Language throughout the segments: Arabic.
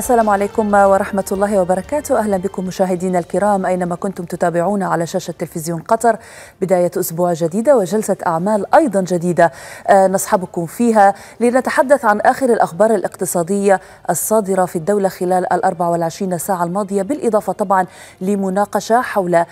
السلام عليكم ورحمة الله وبركاته أهلا بكم مشاهدينا الكرام أينما كنتم تتابعون على شاشة تلفزيون قطر بداية أسبوع جديدة وجلسة أعمال أيضا جديدة آه، نصحبكم فيها لنتحدث عن آخر الأخبار الاقتصادية الصادرة في الدولة خلال ال 24 ساعة الماضية بالإضافة طبعا لمناقشة حول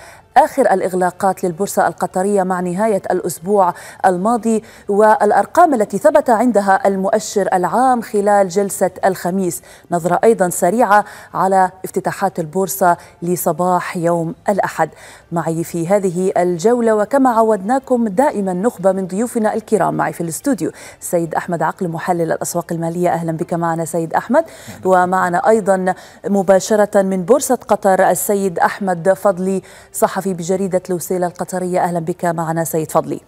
آخر الإغلاقات للبورصة القطرية مع نهاية الأسبوع الماضي والأرقام التي ثبت عندها المؤشر العام خلال جلسة الخميس نظرة أيضا سريعة على افتتاحات البورصة لصباح يوم الأحد معي في هذه الجولة وكما عودناكم دائما نخبة من ضيوفنا الكرام معي في الاستوديو سيد أحمد عقل محلل الأسواق المالية أهلا بك معنا سيد أحمد ومعنا أيضا مباشرة من بورصة قطر السيد أحمد فضلي صحفي الصحفي بجريدة لوسيلة القطرية أهلا بك معنا سيد فضلي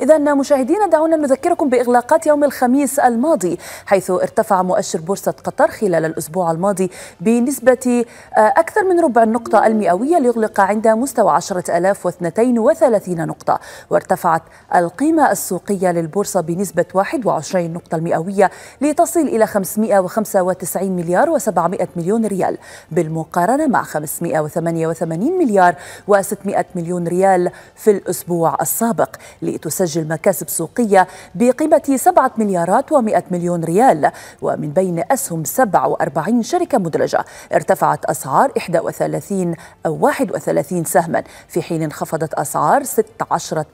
إذا مشاهدينا دعونا نذكركم بإغلاقات يوم الخميس الماضي حيث ارتفع مؤشر بورصة قطر خلال الأسبوع الماضي بنسبة آه، أكثر من ربع النقطة المئوية ليغلق عند مستوى 10232 نقطة وارتفعت القيمة السوقية للبورصة بنسبة 21 نقطة المئوية لتصل إلى 595 مليار و700 مليون ريال بالمقارنة مع 588 مليار و600 مليون ريال في الأسبوع السابق لتسجل يسجل مكاسب سوقية بقيمة 7 مليارات و100 مليون ريال ومن بين أسهم 47 شركة مدرجة ارتفعت أسعار 31 أو 31 سهما في حين انخفضت أسعار 16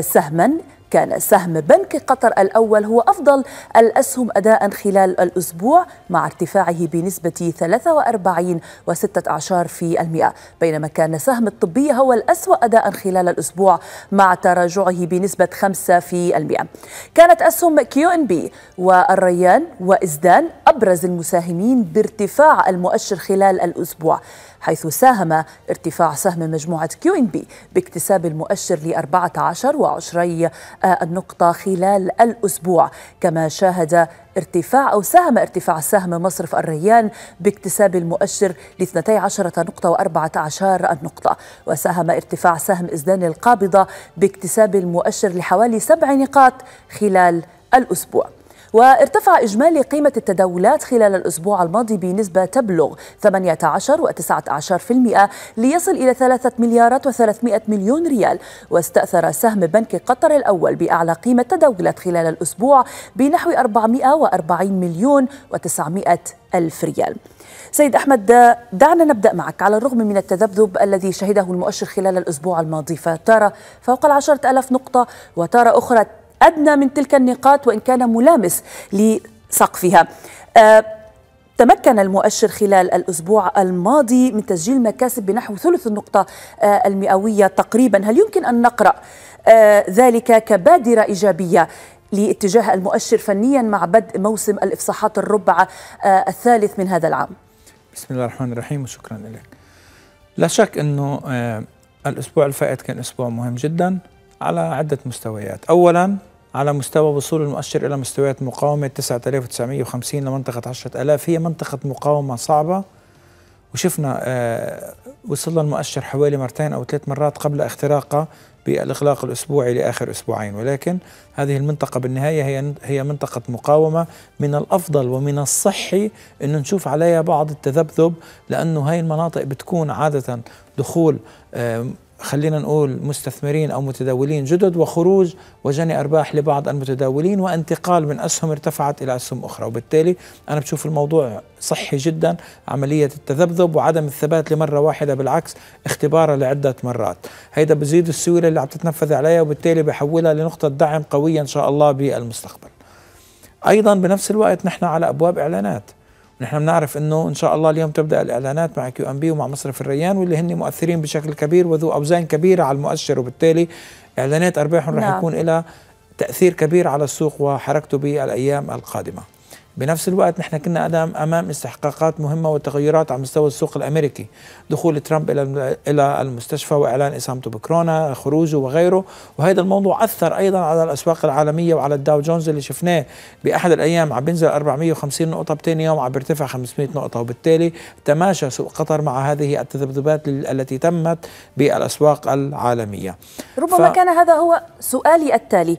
سهما كان سهم بنك قطر الأول هو أفضل الأسهم أداء خلال الأسبوع مع ارتفاعه بنسبة 43.6% بينما كان سهم الطبية هو الأسوأ أداء خلال الأسبوع مع تراجعه بنسبة 5% كانت أسهم كيو إن بي والريان وإزدان أبرز المساهمين بارتفاع المؤشر خلال الأسبوع حيث ساهم ارتفاع سهم مجموعة كيو إن بي باكتساب المؤشر ل 14 وعشري آه، النقطة خلال الأسبوع كما شاهد ارتفاع أو ساهم ارتفاع سهم مصرف الريان باكتساب المؤشر ل 12 نقطة و14 النقطة وساهم ارتفاع سهم إزدان القابضة باكتساب المؤشر لحوالي سبع نقاط خلال الأسبوع وارتفع إجمالي قيمة التداولات خلال الأسبوع الماضي بنسبة تبلغ 18.19% ليصل إلى 3 مليارات و300 مليون ريال واستأثر سهم بنك قطر الأول بأعلى قيمة تداولات خلال الأسبوع بنحو 440 مليون و900 ألف ريال سيد أحمد دعنا نبدأ معك على الرغم من التذبذب الذي شهده المؤشر خلال الأسبوع الماضي فترى فوق العشرة ألف نقطة وترى أخرى أدنى من تلك النقاط وإن كان ملامس لسقفها أه تمكن المؤشر خلال الأسبوع الماضي من تسجيل مكاسب بنحو ثلث النقطة آه، المئوية تقريبا هل يمكن أن نقرأ آه، ذلك كبادرة إيجابية لاتجاه المؤشر فنيا مع بدء موسم الإفصاحات الربع آه، الثالث من هذا العام بسم الله الرحمن الرحيم وشكرا لك لا شك أنه الأسبوع الفائت كان أسبوع مهم جدا على عدة مستويات أولا على مستوى وصول المؤشر إلى مستويات مقاومة 9950 لمنطقة 10000 هي منطقة مقاومة صعبة وشفنا آه، وصل المؤشر حوالي مرتين أو ثلاث مرات قبل اختراقه بالإغلاق الأسبوعي لآخر أسبوعين ولكن هذه المنطقة بالنهاية هي هي منطقة مقاومة من الأفضل ومن الصحي أن نشوف عليها بعض التذبذب لأنه هاي المناطق بتكون عادة دخول خلينا نقول مستثمرين او متداولين جدد وخروج وجني ارباح لبعض المتداولين وانتقال من اسهم ارتفعت الى اسهم اخرى وبالتالي انا بشوف الموضوع صحي جدا عمليه التذبذب وعدم الثبات لمره واحده بالعكس اختبارها لعده مرات هيدا بزيد السيوله اللي عم تتنفذ عليها وبالتالي بحولها لنقطه دعم قويه ان شاء الله بالمستقبل ايضا بنفس الوقت نحن على ابواب اعلانات نحن بنعرف انه ان شاء الله اليوم تبدا الاعلانات مع كيو ام بي ومع مصرف الريان واللي هن مؤثرين بشكل كبير وذو اوزان كبيره على المؤشر وبالتالي اعلانات ارباحهم نعم. رح يكون لها تاثير كبير على السوق وحركته بالايام القادمه بنفس الوقت نحن كنا امام استحقاقات مهمه وتغيرات على مستوى السوق الامريكي دخول ترامب الى الى المستشفى واعلان اصابته بكورونا خروجه وغيره وهذا الموضوع اثر ايضا على الاسواق العالميه وعلى الداو جونز اللي شفناه باحد الايام عم بينزل 450 نقطه بثاني يوم عم بيرتفع 500 نقطه وبالتالي تماشى سوق قطر مع هذه التذبذبات التي تمت بالاسواق العالميه ربما ف... كان هذا هو سؤالي التالي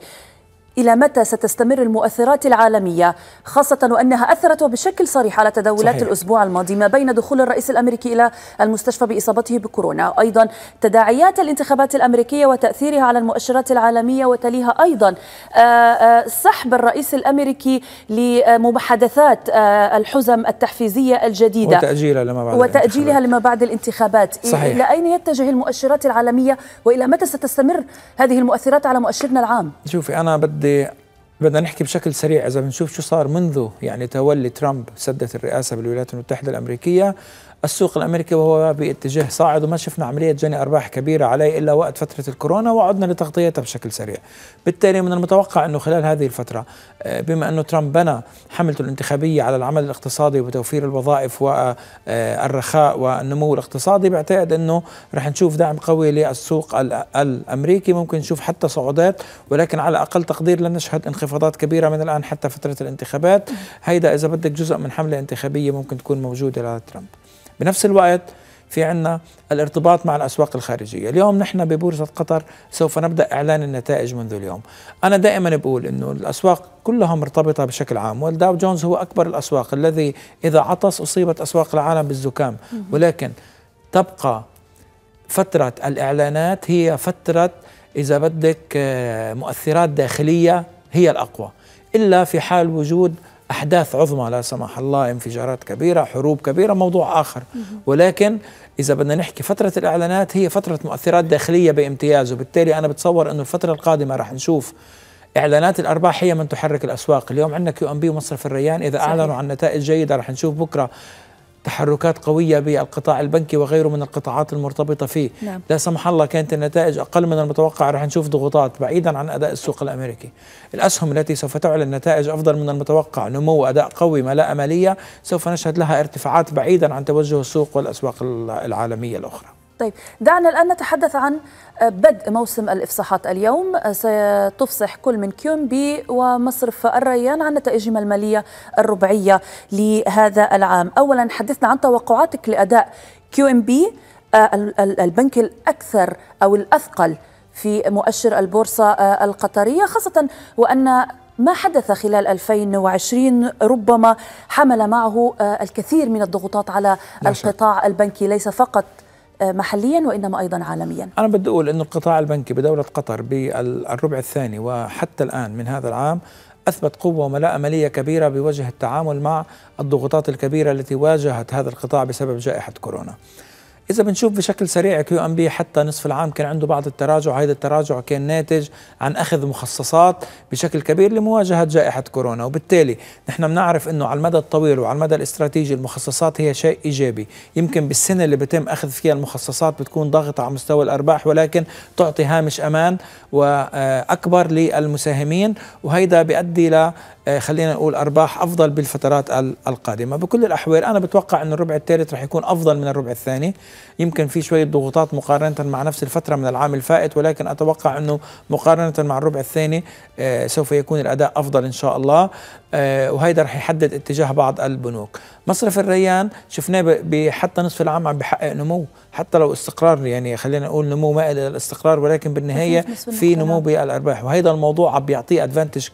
إلى متى ستستمر المؤثرات العالمية خاصة وأنها أثرت وبشكل صريح على تداولات صحيح. الأسبوع الماضي ما بين دخول الرئيس الأمريكي إلى المستشفى بإصابته بكورونا أيضا تداعيات الانتخابات الأمريكية وتأثيرها على المؤشرات العالمية وتليها أيضا آه، آه، سحب الرئيس الأمريكي لمحادثات آه، الحزم التحفيزية الجديدة وتأجيلها لما بعد وتأجيلها لما بعد الانتخابات صحيح. إلى أين يتجه المؤشرات العالمية وإلى متى ستستمر هذه المؤثرات على مؤشرنا العام شوفي أنا بدي بدي بدنا نحكي بشكل سريع اذا بنشوف شو صار منذ يعني تولي ترامب سدت الرئاسه بالولايات المتحده الامريكيه السوق الامريكي وهو باتجاه صاعد وما شفنا عمليه جني ارباح كبيره عليه الا وقت فتره الكورونا وعدنا لتغطيتها بشكل سريع. بالتالي من المتوقع انه خلال هذه الفتره آه، بما انه ترامب بنى حملته الانتخابيه على العمل الاقتصادي وتوفير الوظائف والرخاء آه، والنمو الاقتصادي بعتقد انه رح نشوف دعم قوي للسوق الامريكي ممكن نشوف حتى صعودات ولكن على اقل تقدير لن نشهد انخفاضات كبيره من الان حتى فتره الانتخابات، هيدا اذا بدك جزء من حمله انتخابيه ممكن تكون موجوده لترامب. بنفس الوقت في عنا الارتباط مع الأسواق الخارجية اليوم نحن ببورصة قطر سوف نبدأ إعلان النتائج منذ اليوم أنا دائما بقول أنه الأسواق كلها مرتبطة بشكل عام والداو جونز هو أكبر الأسواق الذي إذا عطس أصيبت أسواق العالم بالزكام ولكن تبقى فترة الإعلانات هي فترة إذا بدك آه، مؤثرات داخلية هي الأقوى إلا في حال وجود أحداث عظمى لا سمح الله انفجارات كبيرة حروب كبيرة موضوع آخر ولكن إذا بدنا نحكي فترة الإعلانات هي فترة مؤثرات داخلية بامتياز وبالتالي أنا بتصور أنه الفترة القادمة راح نشوف اعلانات الارباح هي من تحرك الاسواق اليوم عندنا كيو ام بي ومصرف الريان اذا صحيح. اعلنوا عن نتائج جيده رح نشوف بكره تحركات قوية بالقطاع البنكي وغيره من القطاعات المرتبطة فيه نعم. لا سمح الله كانت النتائج أقل من المتوقع رح نشوف ضغوطات بعيدا عن أداء السوق الأمريكي الأسهم التي سوف تعلن نتائج أفضل من المتوقع نمو أداء قوي ما لا سوف نشهد لها ارتفاعات بعيدا عن توجه السوق والأسواق العالمية الأخرى طيب دعنا الآن نتحدث عن آه، بدء موسم الإفصاحات اليوم آه، ستفصح كل من كيومبي ومصرف الريان عن نتائجهم المالية الربعية لهذا العام أولا حدثنا عن توقعاتك لأداء كيومبي آه، البنك الأكثر أو الأثقل في مؤشر البورصة القطرية خاصة وأن ما حدث خلال 2020 ربما حمل معه الكثير من الضغوطات على القطاع البنكي ليس فقط محليا وإنما أيضا عالميا أنا بدي أقول أن القطاع البنكي بدولة قطر بالربع الثاني وحتى الآن من هذا العام اثبت قوه وملاءه ماليه كبيره بوجه التعامل مع الضغوطات الكبيره التي واجهت هذا القطاع بسبب جائحه كورونا. اذا بنشوف بشكل سريع كيو ام بي حتى نصف العام كان عنده بعض التراجع هذا التراجع كان ناتج عن اخذ مخصصات بشكل كبير لمواجهه جائحه كورونا وبالتالي نحن بنعرف انه على المدى الطويل وعلى المدى الاستراتيجي المخصصات هي شيء ايجابي يمكن بالسنه اللي بتم اخذ فيها المخصصات بتكون ضاغطه على مستوى الارباح ولكن تعطي هامش امان واكبر للمساهمين وهيدا بيؤدي آه، خلينا نقول ارباح افضل بالفترات القادمه بكل الاحوال انا بتوقع ان الربع الثالث رح يكون افضل من الربع الثاني يمكن في شويه ضغوطات مقارنه مع نفس الفتره من العام الفائت ولكن اتوقع انه مقارنه مع الربع الثاني آه، سوف يكون الاداء افضل ان شاء الله آه، وهيدا رح يحدد اتجاه بعض البنوك مصرف الريان شفناه حتى نصف العام عم بحقق نمو حتى لو استقرار يعني خلينا نقول نمو مائل الى الاستقرار ولكن بالنهايه في نمو بالارباح وهيدا الموضوع عم بيعطيه ادفانتج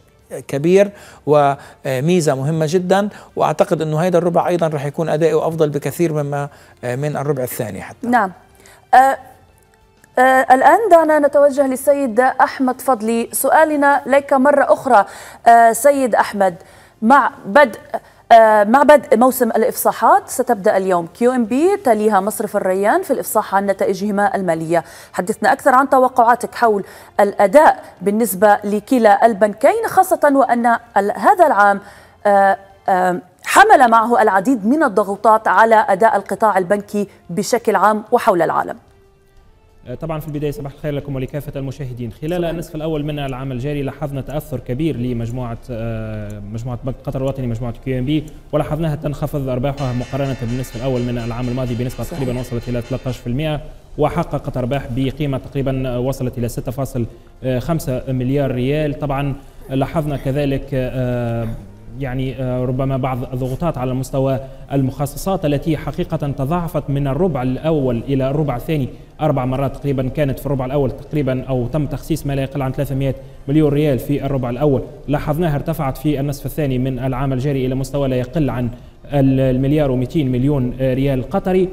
كبير وميزه آه، مهمه جدا واعتقد انه هذا الربع ايضا رح يكون ادائه افضل بكثير مما آه، من الربع الثاني حتى نعم أه آه الآن دعنا نتوجه للسيد أحمد فضلي سؤالنا لك مرة أخرى آه سيد أحمد مع بدء آه، مع بدء موسم الإفصاحات ستبدأ اليوم كيو ام بي تليها مصرف الريان في الإفصاح عن نتائجهما المالية حدثنا أكثر عن توقعاتك حول الأداء بالنسبة لكلا البنكين خاصة وأن هذا العام آه، حمل معه العديد من الضغوطات على أداء القطاع البنكي بشكل عام وحول العالم آه، طبعا في البدايه صباح الخير لكم ولكافه المشاهدين خلال النصف الاول من العام الجاري لاحظنا تاثر كبير لمجموعه آه، مجموعه بنك قطر الوطني مجموعه كيو ام بي ولاحظناها تنخفض ارباحها مقارنه بالنصف الاول من العام الماضي بنسبه صحيح. تقريبا وصلت الى 13% وحققت ارباح بقيمه تقريبا آه، وصلت الى 6.5 مليار ريال طبعا لاحظنا كذلك يعني آه, ربما بعض الضغوطات على مستوى المخصصات التي حقيقة تضاعفت من الربع الأول إلى الربع الثاني أربع مرات تقريبا كانت في الربع الأول تقريبا أو تم تخصيص ما لا يقل عن 300 مليون ريال في الربع الأول لاحظناها ارتفعت في النصف الثاني من العام الجاري إلى مستوى لا يقل عن المليار و200 مليون آه, ريال قطري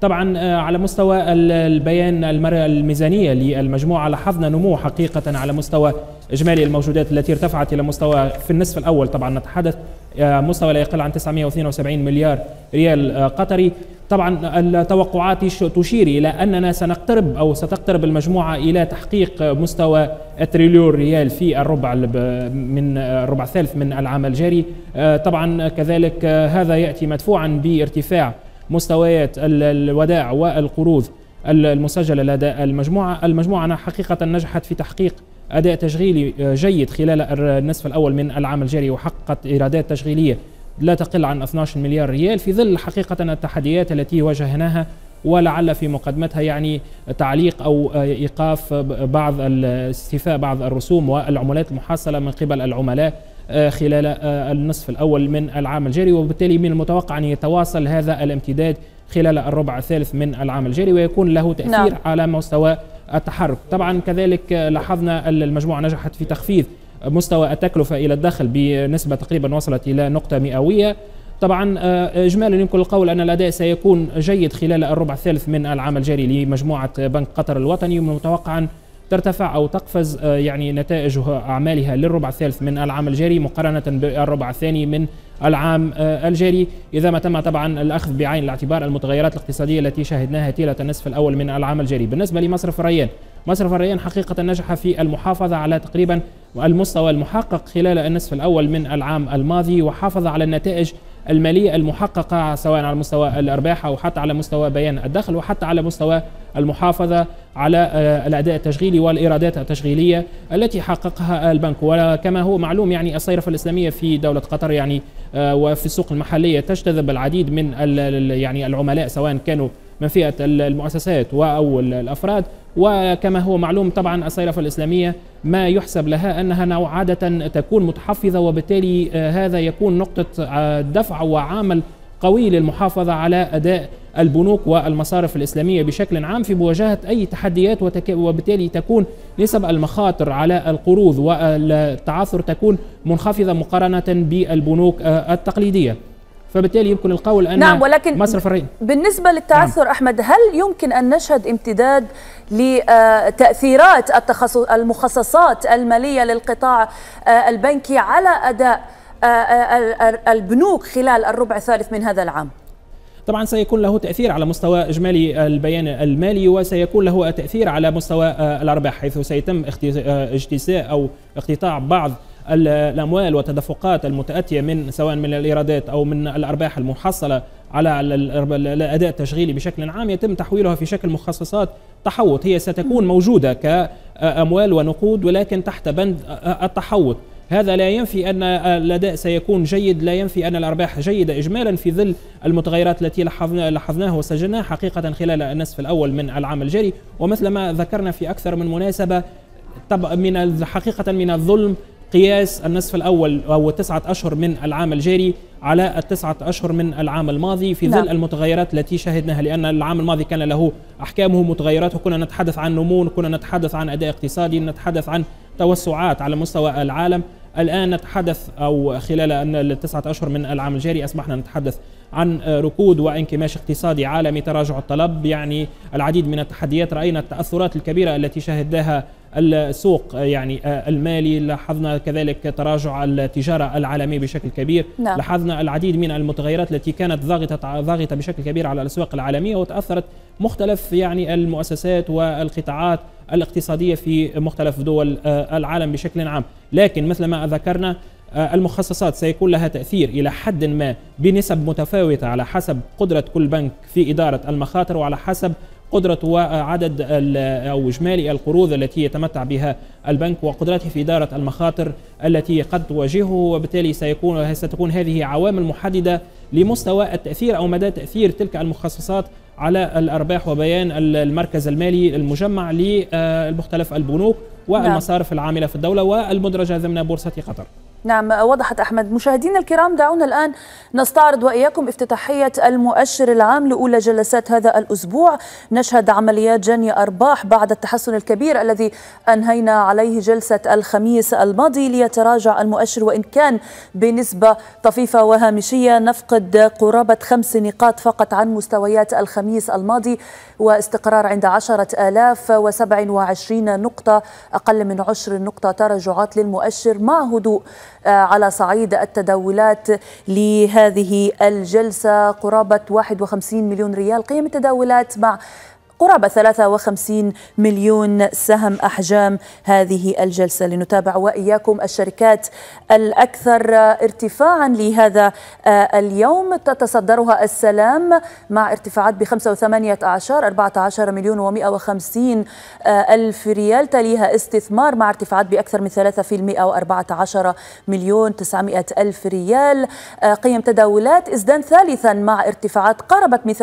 طبعا آه، على مستوى البيان الميزانية للمجموعة لاحظنا نمو حقيقة على مستوى إجمالي الموجودات التي ارتفعت إلى مستوى في النصف الأول طبعا نتحدث آه، مستوى لا يقل عن 972 مليار ريال آه، قطري طبعا التوقعات تشير إلى أننا سنقترب أو ستقترب المجموعة إلى تحقيق مستوى تريليون ريال في الربع من الربع الثالث من العام الجاري طبعا كذلك هذا يأتي مدفوعا بارتفاع مستويات الودائع والقروض المسجلة لدى المجموعة المجموعة حقيقة نجحت في تحقيق أداء تشغيلي آه، جيد خلال النصف الأول من العام الجاري وحققت إيرادات تشغيلية لا تقل عن 12 مليار ريال في ظل حقيقة التحديات التي واجهناها ولعل في مقدمتها يعني تعليق او آه، ايقاف بعض استيفاء بعض الرسوم والعملات المحصله من قبل العملاء آه، خلال آه، النصف الأول من العام الجاري وبالتالي من المتوقع أن يتواصل هذا الامتداد خلال الربع الثالث من العام الجاري ويكون له تأثير نعم. على مستوى التحرك طبعا كذلك آه، لاحظنا المجموعة نجحت في تخفيض مستوى التكلفة إلى الداخل بنسبة تقريبا وصلت إلى نقطة مئوية طبعا اجمالا يمكن القول ان الاداء سيكون جيد خلال الربع الثالث من العام الجاري لمجموعه بنك قطر الوطني ومتوقعا ترتفع أو تقفز آه، يعني نتائج أعمالها للربع الثالث من العام الجاري مقارنة بالربع الثاني من العام آه، الجاري إذا ما تم طبعا الأخذ بعين الاعتبار المتغيرات الاقتصادية التي شهدناها تيله النصف الأول من العام الجاري بالنسبة لمصرف الريان مصرف الريان حقيقة نجح في المحافظة على تقريبا المستوى المحقق خلال النصف الأول من العام الماضي وحافظ على النتائج المالية المحققة سواء على مستوى الأرباح أو حتى على مستوى بيان الدخل وحتى على مستوى المحافظة على آه، الأداء التشغيلي والإيرادات التشغيلية التي حققها البنك وكما هو معلوم يعني الصيرفة الإسلامية في دولة قطر يعني آه، وفي السوق المحلية تجتذب العديد من يعني العملاء سواء كانوا من فئة المؤسسات أو الأفراد وكما هو معلوم طبعا الصيرفة الإسلامية ما يحسب لها أنها عادة تكون متحفظة وبالتالي آه، هذا يكون نقطة آه، دفع وعامل قوي للمحافظة على أداء البنوك والمصارف الإسلامية بشكل عام في مواجهة أي تحديات وتك... وبالتالي تكون نسب المخاطر على القروض والتعثر تكون منخفضة مقارنة بالبنوك آه، التقليدية فبالتالي يمكن القول ان نعم ولكن مصر الرين بالنسبه نعم. للتعثر نعم. احمد هل يمكن ان نشهد امتداد لتاثيرات التخصص المخصصات الماليه للقطاع آه، البنكي على اداء آه، آه، البنوك خلال الربع الثالث من هذا العام طبعا سيكون له تاثير على مستوى اجمالي البيان المالي وسيكون له تاثير على مستوى الارباح حيث سيتم اجتساء او اقتطاع بعض الاموال والتدفقات المتاتيه من سواء من الايرادات او من الارباح المحصله على الاداء التشغيلي بشكل عام يتم تحويلها في شكل مخصصات تحوط هي ستكون موجوده كاموال ونقود ولكن تحت بند التحوط هذا لا ينفي ان الاداء سيكون جيد لا ينفي ان الارباح جيده اجمالا في ظل المتغيرات التي لاحظنا لاحظناها وسجلناها حقيقه خلال النصف الاول من العام الجاري ومثل ما ذكرنا في اكثر من مناسبه من حقيقه من الظلم قياس النصف الأول او تسعة أشهر من العام الجاري على التسعة أشهر من العام الماضي في ظل نعم. المتغيرات التي شهدناها لأن العام الماضي كان له أحكامه متغيرات وكنا نتحدث عن نمو كنا نتحدث عن أداء اقتصادي نتحدث عن توسعات على مستوى العالم الآن نتحدث أو خلال أن التسعة أشهر من العام الجاري أصبحنا نتحدث عن ركود وانكماش اقتصادي عالمي تراجع الطلب يعني العديد من التحديات رأينا التأثرات الكبيرة التي شهدناها السوق يعني آه، المالي لاحظنا كذلك تراجع التجارة العالمية بشكل كبير نعم. لاحظنا العديد من المتغيرات التي كانت ضاغطة ضاغطة بشكل كبير على الأسواق العالمية وتأثرت مختلف يعني المؤسسات والقطاعات الاقتصادية في مختلف دول آه، العالم بشكل عام لكن مثل ما ذكرنا آه، المخصصات سيكون لها تأثير إلى حد ما بنسب متفاوتة على حسب قدرة كل بنك في إدارة المخاطر وعلى حسب قدرة وعدد أو إجمالي القروض التي يتمتع بها البنك وقدرته في إدارة المخاطر التي قد تواجهه وبالتالي سيكون ستكون هذه عوامل محددة لمستوى التأثير أو مدى تأثير تلك المخصصات على الأرباح وبيان المركز المالي المجمع لمختلف البنوك نعم. والمصارف العاملة في الدولة والمدرجة ضمن بورصة قطر نعم وضحت أحمد مشاهدينا الكرام دعونا الآن نستعرض وإياكم افتتاحية المؤشر العام لأولى جلسات هذا الأسبوع نشهد عمليات جني أرباح بعد التحسن الكبير الذي أنهينا عليه جلسة الخميس الماضي ليتراجع المؤشر وإن كان بنسبة طفيفة وهامشية نفقد قرابة خمس نقاط فقط عن مستويات الخميس الماضي واستقرار عند عشرة آلاف وسبع وعشرين نقطة أقل من عشر نقطة تراجعات للمؤشر مع هدوء آه، على صعيد التداولات لهذه الجلسة قرابة 51 مليون ريال قيم التداولات مع قرابة 53 مليون سهم أحجام هذه الجلسة لنتابع وإياكم الشركات الأكثر ارتفاعا لهذا آه، اليوم تتصدرها السلام مع ارتفاعات ب 15 14 مليون و150 آه، ألف ريال تليها استثمار مع ارتفاعات بأكثر من 3% و14 مليون 900 ألف ريال آه، قيم تداولات ازدان ثالثا مع ارتفاعات قربت من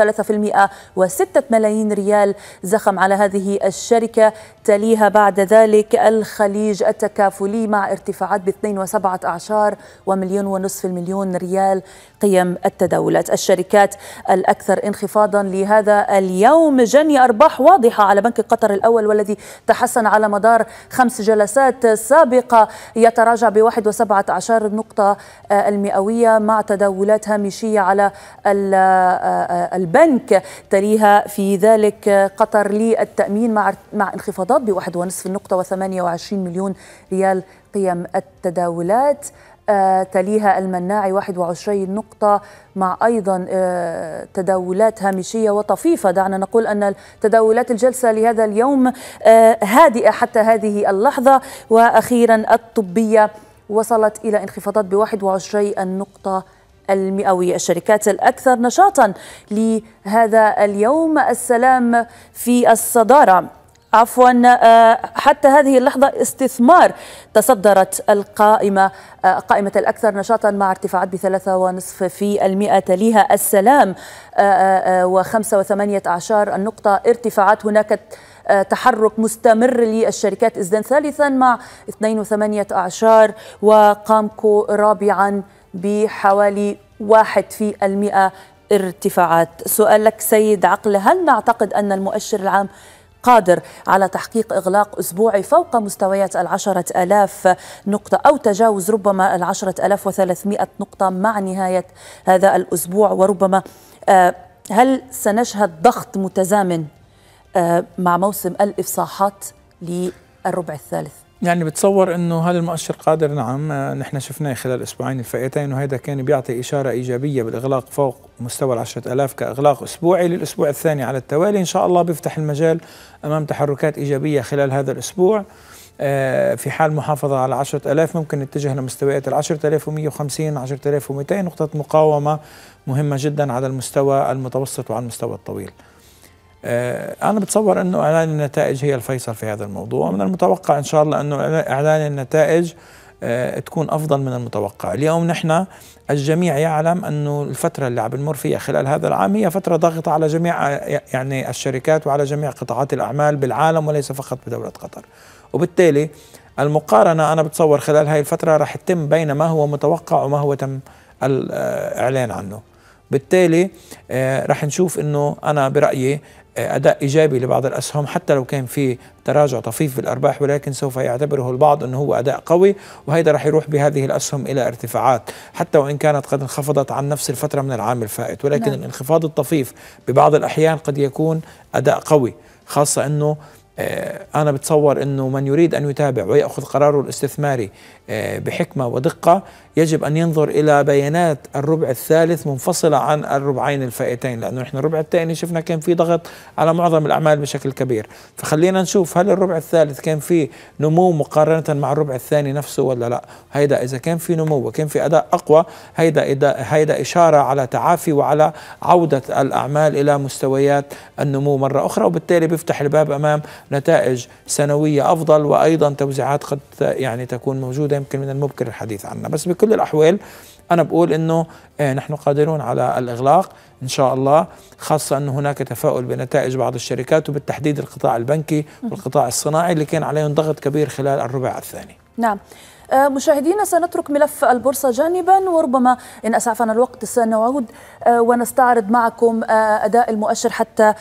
3% و6 ملايين ريال مال زخم على هذه الشركة تليها بعد ذلك الخليج التكافلي مع ارتفاعات ب 2.7 أعشار ومليون ونصف المليون ريال قيم التداولات الشركات الأكثر انخفاضا لهذا اليوم جني أرباح واضحة على بنك قطر الأول والذي تحسن على مدار خمس جلسات سابقة يتراجع ب 1.17 نقطة آه، المئوية مع تداولات هامشية على آه، آه، البنك تليها في ذلك قطر للتأمين مع مع انخفاضات ب 1.5 نقطة و28 مليون ريال قيم التداولات آه، تليها المناعي 21 نقطة مع أيضا آه، تداولات هامشية وطفيفة دعنا نقول أن تداولات الجلسة لهذا اليوم آه، هادئة حتى هذه اللحظة وأخيرا الطبية وصلت إلى انخفاضات ب 21 نقطة المئوي الشركات الأكثر نشاطا لهذا اليوم السلام في الصدارة عفوا آه، حتى هذه اللحظة استثمار تصدرت القائمة آه، قائمة الأكثر نشاطا مع ارتفاعات بثلاثة ونصف في المئة تليها السلام آه، وخمسة وثمانية عشر النقطة ارتفاعات هناك تحرك مستمر للشركات إزدان ثالثا مع وثمانية أعشار وقامكو رابعا بحوالي واحد في المئة ارتفاعات لك سيد عقل هل نعتقد أن المؤشر العام قادر على تحقيق إغلاق أسبوعي فوق مستويات العشرة ألاف نقطة أو تجاوز ربما العشرة ألاف وثلاثمائة نقطة مع نهاية هذا الأسبوع وربما آه، هل سنشهد ضغط متزامن آه، مع موسم الإفصاحات للربع الثالث يعني بتصور انه هذا المؤشر قادر نعم آه، نحن شفناه خلال الاسبوعين الفائتين وهذا كان بيعطي اشاره ايجابيه بالاغلاق فوق مستوى ال ألاف كاغلاق اسبوعي للاسبوع الثاني على التوالي ان شاء الله بيفتح المجال امام تحركات ايجابيه خلال هذا الاسبوع آه، في حال محافظة على 10000 ممكن نتجه لمستويات ال 10150 10200 نقطة مقاومة مهمة جدا على المستوى المتوسط وعلى المستوى الطويل آه، أنا بتصور أنه إعلان النتائج هي الفيصل في هذا الموضوع ومن المتوقع إن شاء الله أنه إعلان النتائج آه، تكون أفضل من المتوقع اليوم نحن الجميع يعلم أنه الفترة اللي عم نمر فيها خلال هذا العام هي فترة ضاغطة على جميع آه، يعني الشركات وعلى جميع قطاعات الأعمال بالعالم وليس فقط بدولة قطر وبالتالي المقارنة أنا بتصور خلال هاي الفترة راح تتم بين ما هو متوقع وما هو تم الإعلان عنه بالتالي رح نشوف انه انا برايي اداء ايجابي لبعض الاسهم حتى لو كان في تراجع طفيف في الارباح ولكن سوف يعتبره البعض انه هو اداء قوي وهذا راح يروح بهذه الاسهم الى ارتفاعات حتى وان كانت قد انخفضت عن نفس الفتره من العام الفائت ولكن نعم. الانخفاض الطفيف ببعض الاحيان قد يكون اداء قوي خاصه انه آه، انا بتصور انه من يريد ان يتابع وياخذ قراره الاستثماري آه، بحكمة ودقة يجب أن ينظر إلى بيانات الربع الثالث منفصلة عن الربعين الفائتين لأنه إحنا الربع الثاني شفنا كان في ضغط على معظم الأعمال بشكل كبير فخلينا نشوف هل الربع الثالث كان في نمو مقارنة مع الربع الثاني نفسه ولا لا هيدا إذا كان في نمو وكان في أداء أقوى هيدا, هيدا إشارة على تعافي وعلى عودة الأعمال إلى مستويات النمو مرة أخرى وبالتالي بيفتح الباب أمام نتائج سنوية أفضل وأيضا توزيعات قد يعني تكون موجودة وهذا يمكن من المبكر الحديث عنه بس بكل الأحوال أنا بقول أنه آه، نحن قادرون على الإغلاق إن شاء الله خاصة أنه هناك تفاؤل بنتائج بعض الشركات وبالتحديد القطاع البنكي والقطاع الصناعي اللي كان عليهم ضغط كبير خلال الربع الثاني نعم آه، مشاهدينا سنترك ملف البورصة جانبا وربما إن أسعفنا الوقت سنعود آه، ونستعرض معكم آه، أداء المؤشر حتى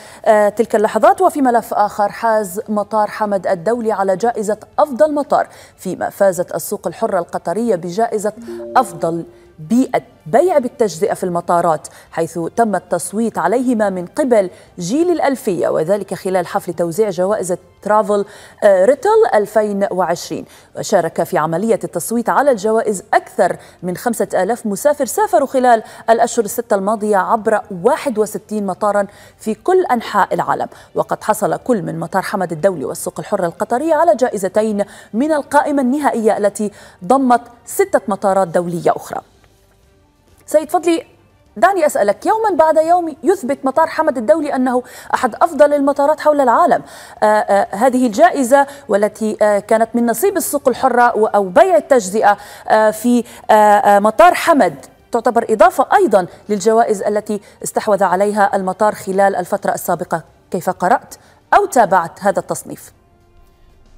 تلك اللحظات وفي ملف آخر حاز مطار حمد الدولي على جائزة أفضل مطار فيما فازت السوق الحرة القطرية بجائزة أفضل بيئة بيع بالتجزئة في المطارات حيث تم التصويت عليهما من قبل جيل الألفية وذلك خلال حفل توزيع جوائز ترافل آه، ريتل 2020 وشارك في عملية التصويت على الجوائز أكثر من 5000 مسافر سافروا خلال الأشهر الستة الماضية عبر 61 مطارا في كل أنحاء العالم وقد حصل كل من مطار حمد الدولي والسوق الحرة القطرية على جائزتين من القائمة النهائية التي ضمت ستة مطارات دولية أخرى سيد فضلي دعني أسألك يوما بعد يوم يثبت مطار حمد الدولي أنه أحد أفضل المطارات حول العالم آآ آه، آآ آه، هذه الجائزة والتي آه، كانت من نصيب السوق الحرة أو بيع التجزئة في آآ مطار حمد تعتبر إضافة أيضا للجوائز التي استحوذ عليها المطار خلال الفترة السابقة كيف قرأت أو تابعت هذا التصنيف؟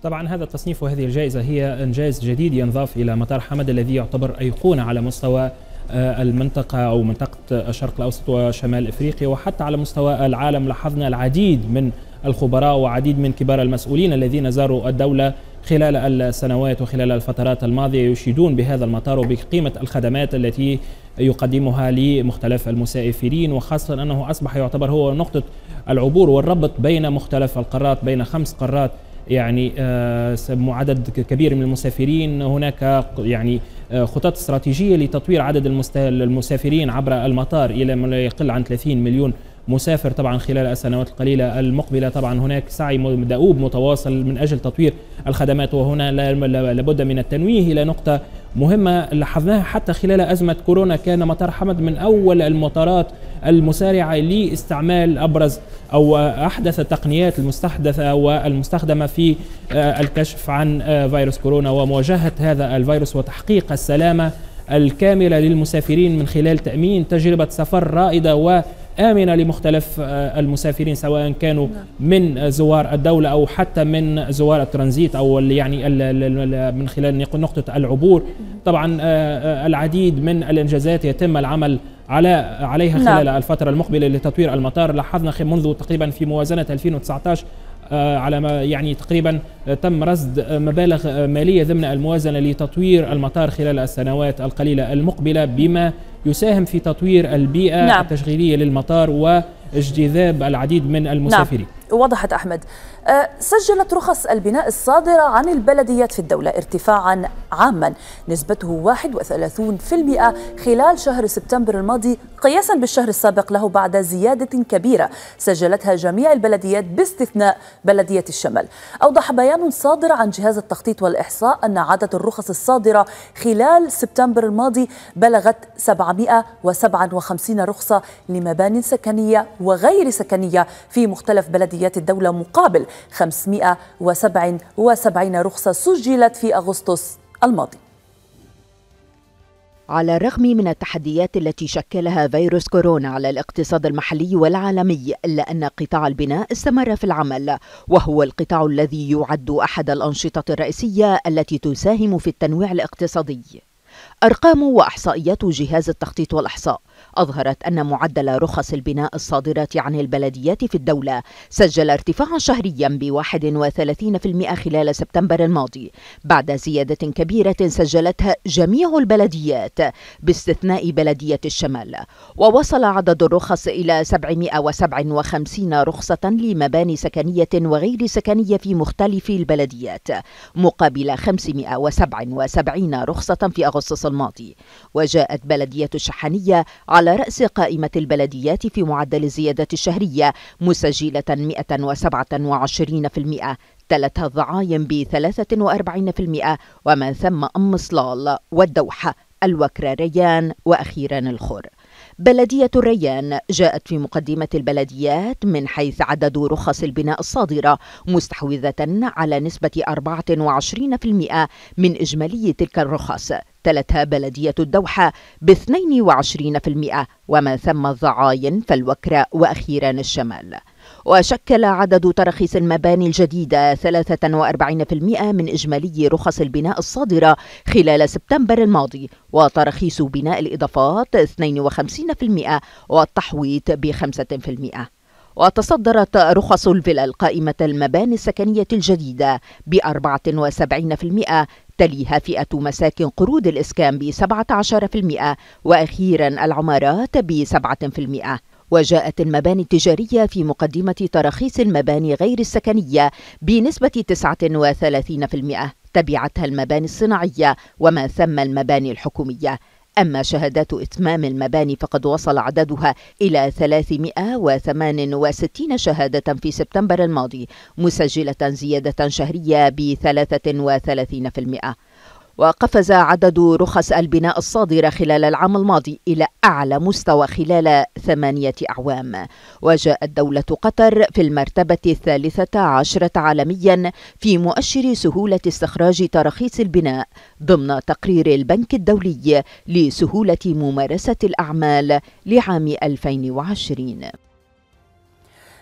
طبعا هذا التصنيف وهذه الجائزة هي إنجاز جديد ينضاف إلى مطار حمد الذي يعتبر أيقونة على مستوى آه، المنطقة أو منطقة الشرق الأوسط وشمال إفريقيا وحتى على مستوى العالم لاحظنا العديد من الخبراء وعديد من كبار المسؤولين الذين زاروا الدولة خلال السنوات وخلال الفترات الماضية يشيدون بهذا المطار وبقيمة الخدمات التي يقدمها لمختلف المسافرين وخاصة أنه أصبح يعتبر هو نقطة العبور والربط بين مختلف القارات بين خمس قارات يعني آه، عدد كبير من المسافرين هناك آه، يعني آه، خطط استراتيجية لتطوير عدد المسافرين عبر المطار إلى ما لا يقل عن 30 مليون مسافر طبعا خلال السنوات القليلة المقبلة طبعا هناك سعي دؤوب متواصل من أجل تطوير الخدمات وهنا لابد من التنويه إلى نقطة مهمة لاحظناها حتى خلال أزمة كورونا كان مطار حمد من أول المطارات المسارعة لاستعمال أبرز أو أحدث التقنيات المستحدثة والمستخدمة في آه، الكشف عن آه، فيروس كورونا ومواجهة هذا الفيروس وتحقيق السلامة الكاملة للمسافرين من خلال تأمين تجربة سفر رائدة و آمنة لمختلف آه، المسافرين سواء كانوا نعم. من زوار الدولة أو حتى من زوار الترانزيت أو يعني من خلال نقطة العبور طبعا آه، آه، العديد من الإنجازات يتم العمل على عليها نعم. خلال الفترة المقبلة لتطوير المطار لاحظنا منذ تقريبا في موازنة 2019 آه، على ما يعني تقريبا آه، تم رصد آه، مبالغ ماليه ضمن الموازنه لتطوير المطار خلال السنوات القليله المقبله بما يساهم في تطوير البيئه نعم. التشغيليه للمطار واجتذاب العديد من المسافرين نعم. وضحت أحمد آه، سجلت رخص البناء الصادرة عن البلديات في الدولة ارتفاعا عاما نسبته 31% خلال شهر سبتمبر الماضي قياسا بالشهر السابق له بعد زيادة كبيرة سجلتها جميع البلديات باستثناء بلدية الشمال أوضح بيان صادر عن جهاز التخطيط والإحصاء أن عدد الرخص الصادرة خلال سبتمبر الماضي بلغت 757 رخصة لمبان سكنية وغير سكنية في مختلف بلديات ماديات الدولة مقابل 577 رخصة سجلت في أغسطس الماضي على الرغم من التحديات التي شكلها فيروس كورونا على الاقتصاد المحلي والعالمي الا ان قطاع البناء استمر في العمل وهو القطاع الذي يعد احد الانشطه الرئيسيه التي تساهم في التنويع الاقتصادي ارقام واحصائيات جهاز التخطيط والاحصاء أظهرت أن معدل رخص البناء الصادرة عن البلديات في الدولة سجل ارتفاعا شهريا ب 31% خلال سبتمبر الماضي بعد زيادة كبيرة سجلتها جميع البلديات باستثناء بلدية الشمال ووصل عدد الرخص إلى 757 رخصة لمباني سكنية وغير سكنية في مختلف البلديات مقابل 577 رخصة في أغسطس الماضي وجاءت بلدية الشحنية على على رأس قائمة البلديات في معدل الزيادة الشهرية مسجلة 127% تلتها الضعاين ب 43% ومن ثم أم صلال والدوحة الوكرة ريان وأخيرا الخور بلدية الريان جاءت في مقدمة البلديات من حيث عدد رخص البناء الصادرة مستحوذة على نسبة 24% من إجمالي تلك الرخص مثلتها بلدية الدوحة ب 22% ومن ثم الضعاين فالوكرة وأخيرا الشمال وشكل عدد تراخيص المباني الجديدة 43% من إجمالي رخص البناء الصادرة خلال سبتمبر الماضي وتراخيص بناء الإضافات 52% والتحويط ب 5% وتصدرت رخص الفلل قائمة المباني السكنية الجديدة ب 74% تليها فئة مساكن قروض الإسكان ب 17% وأخيرا العمارات ب 7% وجاءت المباني التجارية في مقدمة تراخيص المباني غير السكنية بنسبة 39% تبعتها المباني الصناعية وما ثم المباني الحكومية أما شهادات إتمام المباني فقد وصل عددها إلى 368 شهادة في سبتمبر الماضي مسجلة زيادة شهرية ب 33% وقفز عدد رخص البناء الصادرة خلال العام الماضي إلى أعلى مستوى خلال ثمانية أعوام وجاءت دولة قطر في المرتبة الثالثة عشرة عالميا في مؤشر سهولة استخراج تراخيص البناء ضمن تقرير البنك الدولي لسهولة ممارسة الأعمال لعام 2020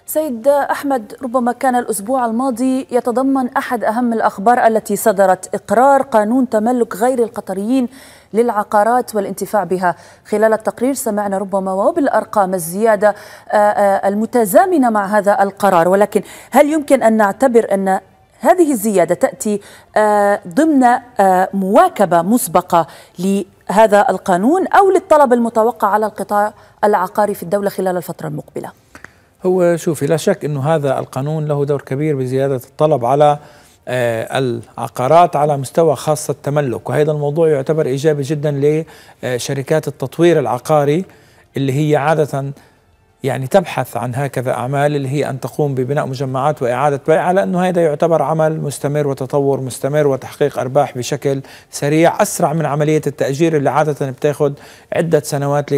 سيد أحمد ربما كان الأسبوع الماضي يتضمن أحد أهم الأخبار التي صدرت إقرار قانون تملك غير القطريين للعقارات والانتفاع بها خلال التقرير سمعنا ربما وبالأرقام الزيادة آه، آه، المتزامنة مع هذا القرار ولكن هل يمكن أن نعتبر أن هذه الزيادة تأتي آه، ضمن مواكبة مسبقة لهذا القانون أو للطلب المتوقع على القطاع العقاري في الدولة خلال الفترة المقبلة؟ هو شوفي لا شك انه هذا القانون له دور كبير بزياده الطلب على آه، العقارات على مستوى خاصه التملك وهذا الموضوع يعتبر ايجابي جدا لشركات التطوير العقاري اللي هي عاده يعني تبحث عن هكذا أعمال اللي هي أن تقوم ببناء مجمعات وإعادة بيع على أنه هذا يعتبر عمل مستمر وتطور مستمر وتحقيق أرباح بشكل سريع أسرع من عملية التأجير اللي عادة بتاخذ عدة سنوات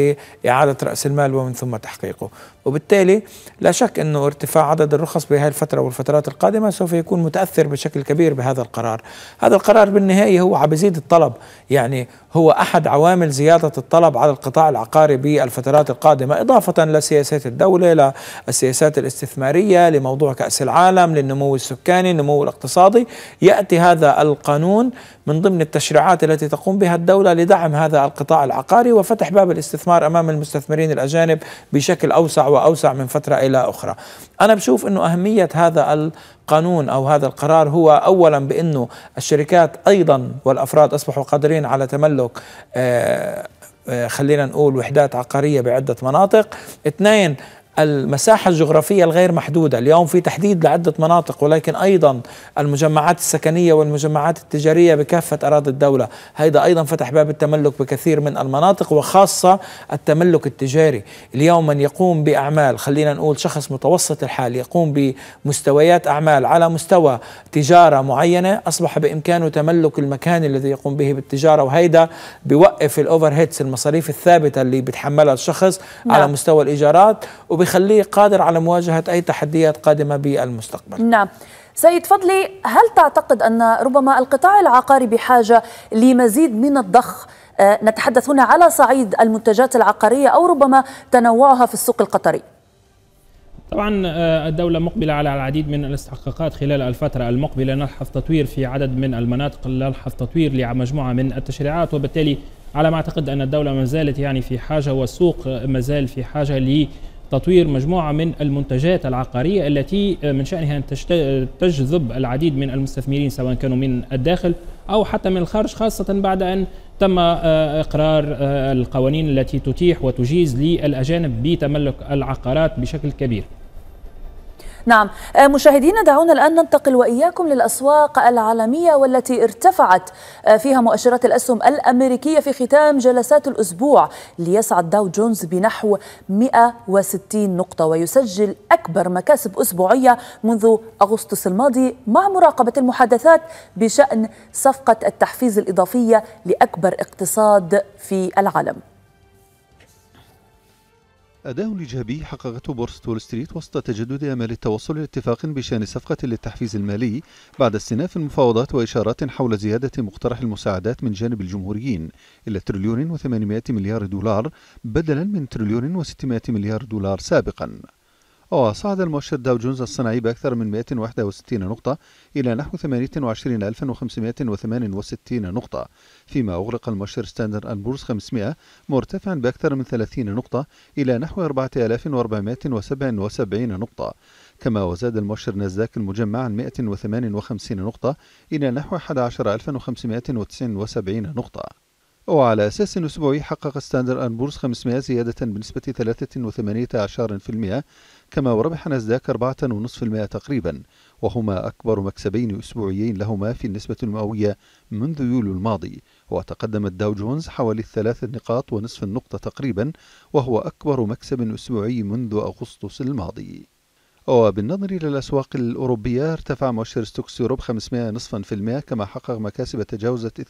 لإعادة رأس المال ومن ثم تحقيقه وبالتالي لا شك أنه ارتفاع عدد الرخص بهذه الفترة والفترات القادمة سوف يكون متأثر بشكل كبير بهذا القرار هذا القرار بالنهاية هو عم بيزيد الطلب يعني هو أحد عوامل زيادة الطلب على القطاع العقاري بالفترات القادمة إضافة لسياسة سياسات الدولة للسياسات الاستثمارية لموضوع كأس العالم للنمو السكاني النمو الاقتصادي يأتي هذا القانون من ضمن التشريعات التي تقوم بها الدولة لدعم هذا القطاع العقاري وفتح باب الاستثمار أمام المستثمرين الأجانب بشكل أوسع وأوسع من فترة إلى أخرى أنا بشوف أنه أهمية هذا القانون أو هذا القرار هو أولا بأنه الشركات أيضا والأفراد أصبحوا قادرين على تملك آه، آه، خلينا نقول وحدات عقارية بعدة مناطق اثنين المساحة الجغرافية الغير محدودة اليوم في تحديد لعدة مناطق ولكن أيضا المجمعات السكنية والمجمعات التجارية بكافة أراضي الدولة هذا أيضا فتح باب التملك بكثير من المناطق وخاصة التملك التجاري اليوم من يقوم بأعمال خلينا نقول شخص متوسط الحال يقوم بمستويات أعمال على مستوى تجارة معينة أصبح بإمكانه تملك المكان الذي يقوم به بالتجارة وهيدا بيوقف الأوفر هيتس المصاريف الثابتة اللي بتحملها الشخص نعم. على مستوى الإيجارات وب ويخليه قادر على مواجهة أي تحديات قادمة بالمستقبل نعم سيد فضلي هل تعتقد أن ربما القطاع العقاري بحاجة لمزيد من الضخ آه، نتحدث هنا على صعيد المنتجات العقارية أو ربما تنوعها في السوق القطري طبعا آه، الدولة مقبلة على العديد من الاستحقاقات خلال الفترة المقبلة نلحظ تطوير في عدد من المناطق نلحظ تطوير لمجموعة من التشريعات وبالتالي على ما اعتقد ان الدولة ما زالت يعني في حاجة والسوق ما زال في حاجة ل تطوير مجموعة من المنتجات العقارية التي آه، من شأنها أن آه، تجذب العديد من المستثمرين سواء كانوا من الداخل أو حتى من الخارج خاصة بعد أن تم آه، إقرار القوانين التي تتيح وتجيز للأجانب بتملك العقارات بشكل كبير نعم آه، مشاهدينا دعونا الآن ننتقل وإياكم للأسواق العالمية والتي ارتفعت آه، فيها مؤشرات الأسهم الأمريكية في ختام جلسات الأسبوع ليصعد داو جونز بنحو 160 نقطة ويسجل أكبر مكاسب أسبوعية منذ أغسطس الماضي مع مراقبة المحادثات بشأن صفقة التحفيز الإضافية لأكبر اقتصاد في العالم أداء إيجابي حققته بورصة وول ستريت وسط تجدد أمل التوصل لاتفاق بشأن صفقة للتحفيز المالي بعد استئناف المفاوضات وإشارات حول زيادة مقترح المساعدات من جانب الجمهوريين إلى تريليون و800 مليار دولار بدلا من تريليون و600 مليار دولار سابقاً وصعد المؤشر داو جونز الصناعي بأكثر من 161 نقطة إلى نحو 28568 نقطة فيما أغلق المؤشر ستاندر البورس 500 مرتفعا بأكثر من 30 نقطة إلى نحو 4477 نقطة كما وزاد المؤشر نزاك المجمع عن 158 نقطة إلى نحو 11579 نقطة وعلى أساس أسبوعي حقق ستاندر أند 500 زيادة بنسبة 3.8% كما وربح ناسداك 4.5% تقريبا وهما أكبر مكسبين أسبوعيين لهما في النسبة المئوية منذ يوليو الماضي وتقدم الداو جونز حوالي الثلاث نقاط ونصف النقطة تقريبا وهو أكبر مكسب أسبوعي منذ أغسطس الماضي وبالنظر إلى الأسواق الأوروبية ارتفع مؤشر ستوكس يوروب 500 نصفا في المئة كما حقق مكاسب تجاوزت 2.10%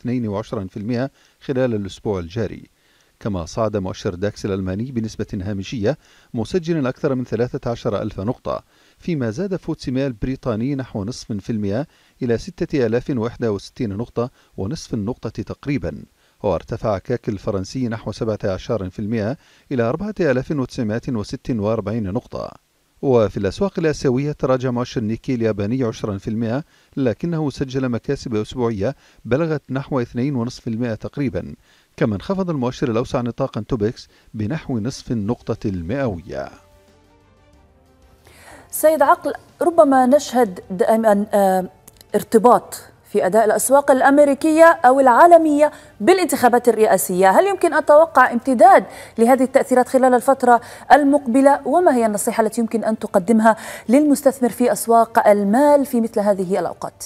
خلال الأسبوع الجاري كما صعد مؤشر داكس الألماني بنسبة هامشية مسجلا أكثر من 13 ألف نقطة فيما زاد فوتسيماء البريطاني نحو نصف في المئة إلى 6061 نقطة ونصف النقطة تقريبا وارتفع كاك الفرنسي نحو 17% إلى 4946 نقطة وفي الأسواق الآسيوية تراجع مؤشر نيكي الياباني 10% لكنه سجل مكاسب أسبوعية بلغت نحو 2.5% تقريبا كما انخفض المؤشر الأوسع نطاقا توبكس بنحو نصف النقطة المئوية سيد عقل ربما نشهد دائما آه، ارتباط في أداء الأسواق الأمريكية أو العالمية بالانتخابات الرئاسية هل يمكن أن أتوقع امتداد لهذه التأثيرات خلال الفترة المقبلة وما هي النصيحة التي يمكن أن تقدمها للمستثمر في أسواق المال في مثل هذه الأوقات؟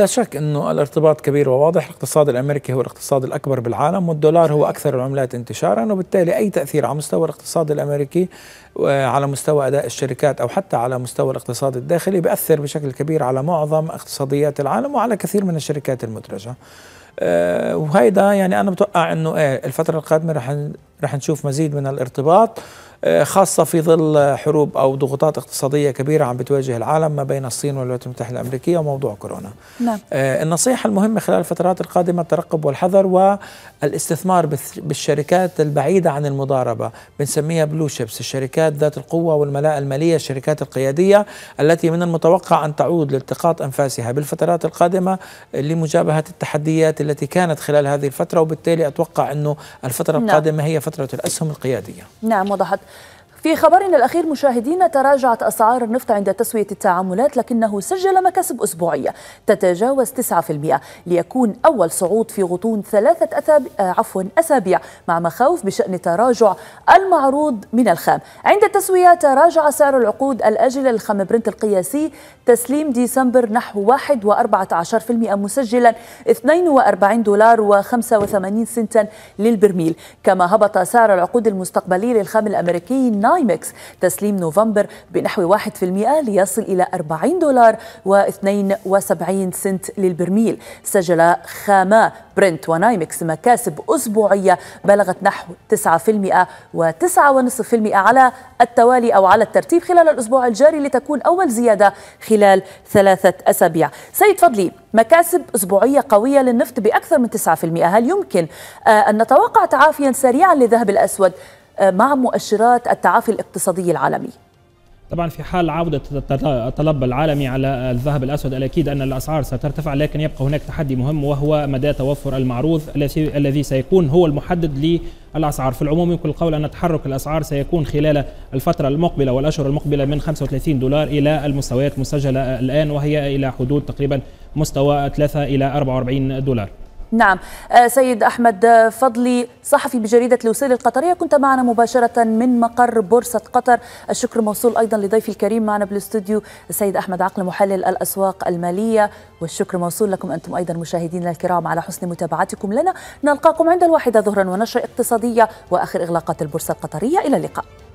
لا شك انه الارتباط كبير وواضح، الاقتصاد الامريكي هو الاقتصاد الاكبر بالعالم والدولار هو اكثر العملات انتشارا وبالتالي اي تاثير على مستوى الاقتصاد الامريكي آه، على مستوى اداء الشركات او حتى على مستوى الاقتصاد الداخلي بياثر بشكل كبير على معظم اقتصاديات العالم وعلى كثير من الشركات المدرجه. أه وهيدا يعني انا بتوقع انه ايه الفتره القادمه رح رح نشوف مزيد من الارتباط آه، خاصة في ظل حروب أو ضغوطات اقتصادية كبيرة عم بتواجه العالم ما بين الصين والولايات المتحدة الأمريكية وموضوع كورونا نعم. آه، النصيحة المهمة خلال الفترات القادمة الترقب والحذر والاستثمار بالشركات البعيدة عن المضاربة بنسميها بلو شيبس الشركات ذات القوة والملاءة المالية الشركات القيادية التي من المتوقع أن تعود لالتقاط أنفاسها بالفترات القادمة لمجابهة التحديات التي كانت خلال هذه الفترة وبالتالي أتوقع أنه الفترة نعم. القادمة هي فترة الأسهم القيادية نعم وضحت في خبرنا الأخير مشاهدينا تراجعت أسعار النفط عند تسوية التعاملات لكنه سجل مكاسب أسبوعية تتجاوز 9% ليكون أول صعود في غضون ثلاثة أثاب... آه، عفوا أسابيع مع مخاوف بشأن تراجع المعروض من الخام عند التسوية تراجع سعر العقود الأجلة للخام برنت القياسي تسليم ديسمبر نحو 1.14% مسجلا 42 دولار و85 سنتا للبرميل كما هبط سعر العقود المستقبلي للخام الأمريكي نايمكس تسليم نوفمبر بنحو 1% ليصل إلى 40 دولار و72 سنت للبرميل سجل خاما برنت ونايمكس مكاسب أسبوعية بلغت نحو 9% و9.5% على التوالي أو على الترتيب خلال الأسبوع الجاري لتكون أول زيادة خلال ثلاثة أسابيع سيد فضلي مكاسب أسبوعية قوية للنفط بأكثر من 9% هل يمكن آه، أن نتوقع تعافيا سريعا للذهب الأسود آه، مع مؤشرات التعافي الاقتصادي العالمي؟ طبعا في حال عودة الطلب العالمي على الذهب الأسود الأكيد أن الأسعار سترتفع لكن يبقى هناك تحدي مهم وهو مدى توفر المعروض الذي سيكون هو المحدد للأسعار في العموم يمكن القول أن تحرك الأسعار سيكون خلال الفترة المقبلة والأشهر المقبلة من 35 دولار إلى المستويات المسجلة الآن وهي إلى حدود تقريبا مستوى 3 إلى 44 دولار نعم آه، سيد أحمد آه، فضلي صحفي بجريدة لوسيل القطرية كنت معنا مباشرة من مقر بورصة قطر الشكر موصول أيضا لضيفي الكريم معنا بالاستوديو السيد أحمد عقل محلل الأسواق المالية والشكر موصول لكم أنتم أيضا مشاهدينا الكرام على حسن متابعتكم لنا نلقاكم عند الواحدة ظهرا ونشر اقتصادية وآخر إغلاقات البورصة القطرية إلى اللقاء